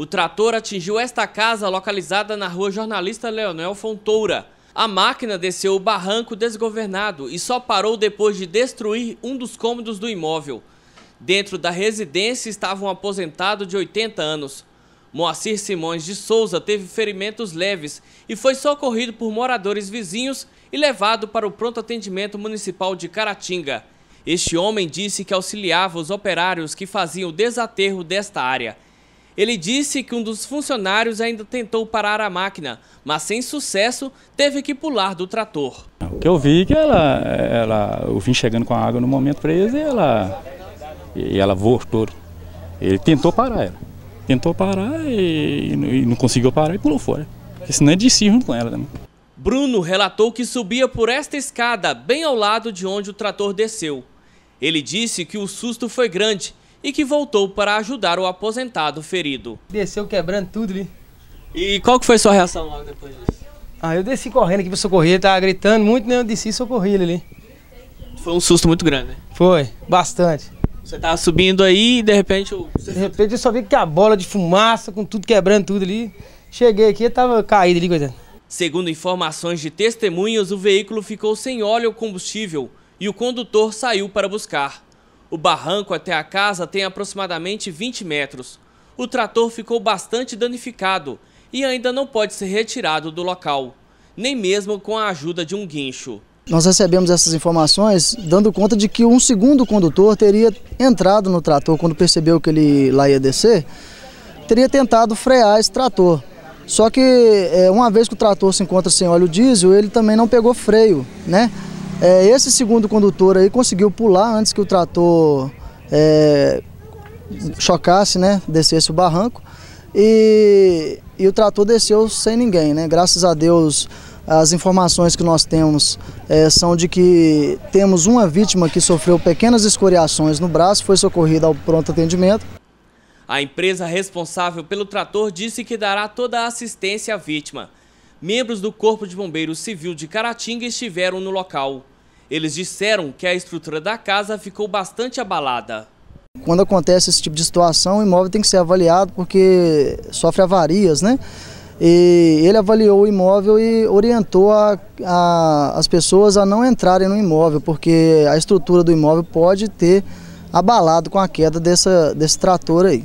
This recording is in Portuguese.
O trator atingiu esta casa localizada na rua Jornalista Leonel Fontoura. A máquina desceu o barranco desgovernado e só parou depois de destruir um dos cômodos do imóvel. Dentro da residência estava um aposentado de 80 anos. Moacir Simões de Souza teve ferimentos leves e foi socorrido por moradores vizinhos e levado para o pronto atendimento municipal de Caratinga. Este homem disse que auxiliava os operários que faziam o desaterro desta área. Ele disse que um dos funcionários ainda tentou parar a máquina, mas sem sucesso teve que pular do trator. O que eu vi é que ela, ela eu vim chegando com a água no momento presa e ela, e ela voltou. Ele tentou parar ela. Tentou parar e, e não conseguiu parar e pulou fora. Porque senão é de junto com ela também. Né? Bruno relatou que subia por esta escada, bem ao lado de onde o trator desceu. Ele disse que o susto foi grande e que voltou para ajudar o aposentado ferido. Desceu quebrando tudo, ali E qual que foi sua reação logo depois disso? Ah, eu desci correndo aqui para socorrer, ele tava gritando muito, né? Eu desci e socorri ele ali. Foi um susto muito grande, né? Foi, bastante. Você tava subindo aí e de repente... De repente eu só vi que a bola de fumaça, com tudo quebrando tudo ali. Cheguei aqui e tava caído ali, coisa Segundo informações de testemunhas, o veículo ficou sem óleo ou combustível e o condutor saiu para buscar. O barranco até a casa tem aproximadamente 20 metros. O trator ficou bastante danificado e ainda não pode ser retirado do local, nem mesmo com a ajuda de um guincho. Nós recebemos essas informações dando conta de que um segundo condutor teria entrado no trator quando percebeu que ele lá ia descer, teria tentado frear esse trator. Só que é, uma vez que o trator se encontra sem óleo diesel, ele também não pegou freio, né? É, esse segundo condutor aí conseguiu pular antes que o trator é, chocasse, né, descesse o barranco. E, e, o trator desceu sem ninguém, né? Graças a Deus, as informações que nós temos é, são de que temos uma vítima que sofreu pequenas escoriações no braço, foi socorrida ao pronto atendimento. A empresa responsável pelo trator disse que dará toda a assistência à vítima. Membros do Corpo de Bombeiros Civil de Caratinga estiveram no local. Eles disseram que a estrutura da casa ficou bastante abalada. Quando acontece esse tipo de situação, o imóvel tem que ser avaliado porque sofre avarias, né? E ele avaliou o imóvel e orientou a, a, as pessoas a não entrarem no imóvel, porque a estrutura do imóvel pode ter abalado com a queda dessa, desse trator aí.